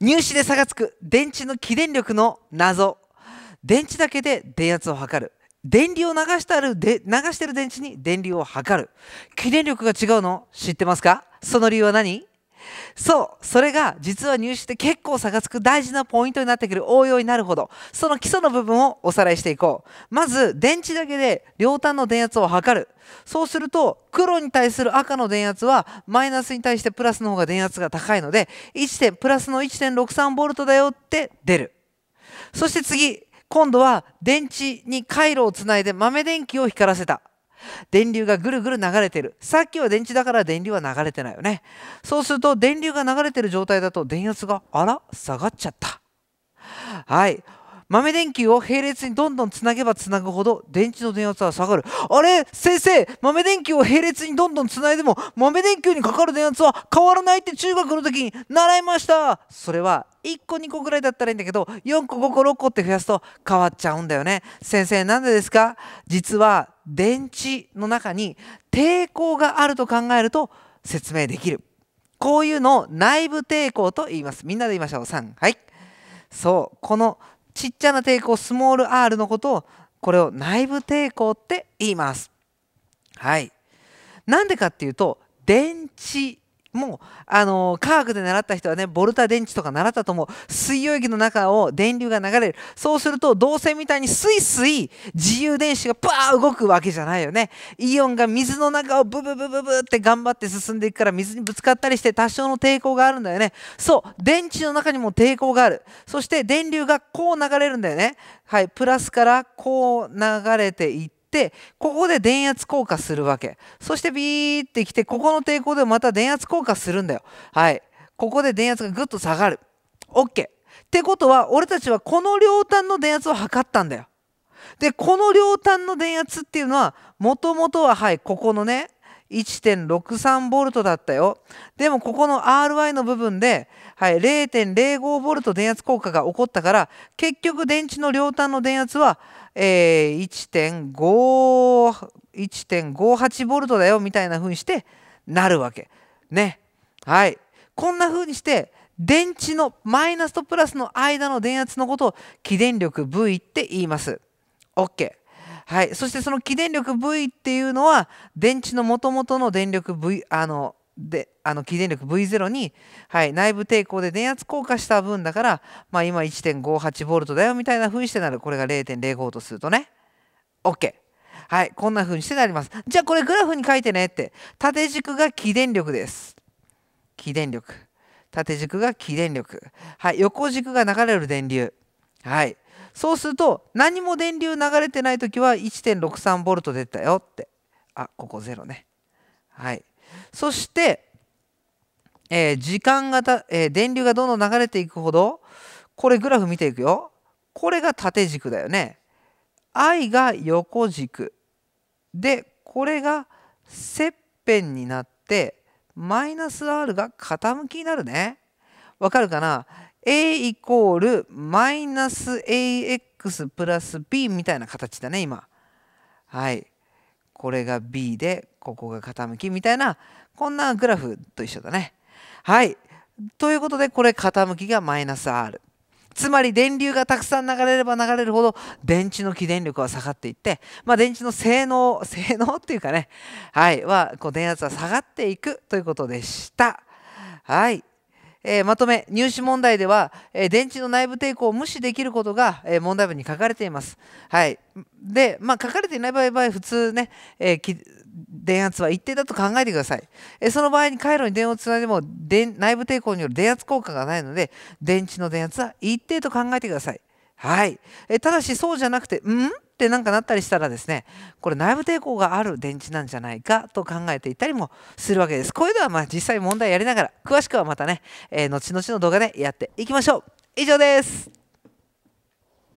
入試で差がつく電池の起電力の謎電池だけで電圧を測る電流を流してあるで流してる電池に電流を測る起電力が違うの知ってますかその理由は何そうそれが実は入試って結構差がつく大事なポイントになってくる応用になるほどその基礎の部分をおさらいしていこうまず電池だけで両端の電圧を測るそうすると黒に対する赤の電圧はマイナスに対してプラスの方が電圧が高いので1点プラスの 1.63V だよって出るそして次今度は電池に回路をつないで豆電球を光らせた電流がぐるぐる流れてるさっきは電池だから電流は流れてないよねそうすると電流が流れてる状態だと電圧があら下がっちゃったはい豆電球を並列にどんどんつなげばつなぐほど電池の電圧は下がるあれ先生豆電球を並列にどんどんつないでも豆電球にかかる電圧は変わらないって中学の時に習いましたそれは1個2個ぐらいだったらいいんだけど4個5個6個って増やすと変わっちゃうんだよね先生何でですか実は電池の中に抵抗があると考えると説明できるこういうのを内部抵抗と言いますみんなで言いましょう3はいそうこのちっちゃな抵抗スモール r のことをこれを内部抵抗って言います。はい。なんでかっていうと電池もう、あのー、科学で習った人はね、ボルタ電池とか習ったと思う。水溶液の中を電流が流れる。そうすると、導線みたいにスイスイ自由電子がパー動くわけじゃないよね。イオンが水の中をブブブブブって頑張って進んでいくから、水にぶつかったりして多少の抵抗があるんだよね。そう、電池の中にも抵抗がある。そして電流がこう流れるんだよね。はい、プラスからこう流れていって、、ここで電圧降下するわけ。そしてビーってきて、ここの抵抗でまた電圧降下するんだよ。はい。ここで電圧がぐっと下がる。OK。ってことは、俺たちはこの両端の電圧を測ったんだよ。で、この両端の電圧っていうのは、もともとは、はい、ここのね、1.63ボルトだったよ。でもここの RI の部分で、はい、0.05ボルト電圧効果が起こったから、結局電池の両端の電圧は、えー、1.58ボルトだよみたいな風にしてなるわけ。ね。はい。こんな風にして、電池のマイナスとプラスの間の電圧のことを起電力 V って言います。OK。はい、そしてその起電力 V っていうのは電池のもともとの電力 V あのであの起電力 V0 に、はい、内部抵抗で電圧降下した分だから、まあ、今 1.58V だよみたいな風にしてなるこれが0.05とするとね OK はいこんな風にしてなりますじゃあこれグラフに書いてねって縦軸が起電力です起電力縦軸が起電力はい横軸が流れる電流はいそうすると何も電流流れてない時は 1.63V 出たよってあここ0ねはいそして、えー、時間がた、えー、電流がどんどん流れていくほどこれグラフ見ていくよこれが縦軸だよね i が横軸でこれが切片になってマイナス r が傾きになるねわかるかな a イコールマイナス ax プラス b みたいな形だね今はいこれが b でここが傾きみたいなこんなグラフと一緒だねはいということでこれ傾きがマイナス r つまり電流がたくさん流れれば流れるほど電池の起電力は下がっていって、まあ、電池の性能 性能っていうかねはいはこう電圧は下がっていくということでした。はいえー、まとめ入試問題では、えー、電池の内部抵抗を無視できることが、えー、問題文に書かれています。はい、で、まあ、書かれていない場合は普通ね、え電圧は一定だと考えてください。えその場合に回路に電をつないでも電内部抵抗による電圧効果がないので電池の電圧は一定と考えてください。はい、えただしそうじゃなくて「ん?」ってなんかなったりしたらですねこれ内部抵抗がある電池なんじゃないかと考えていたりもするわけですこういうのはまあ実際問題やりながら詳しくはまたね、えー、後々の動画でやっていきましょう以上です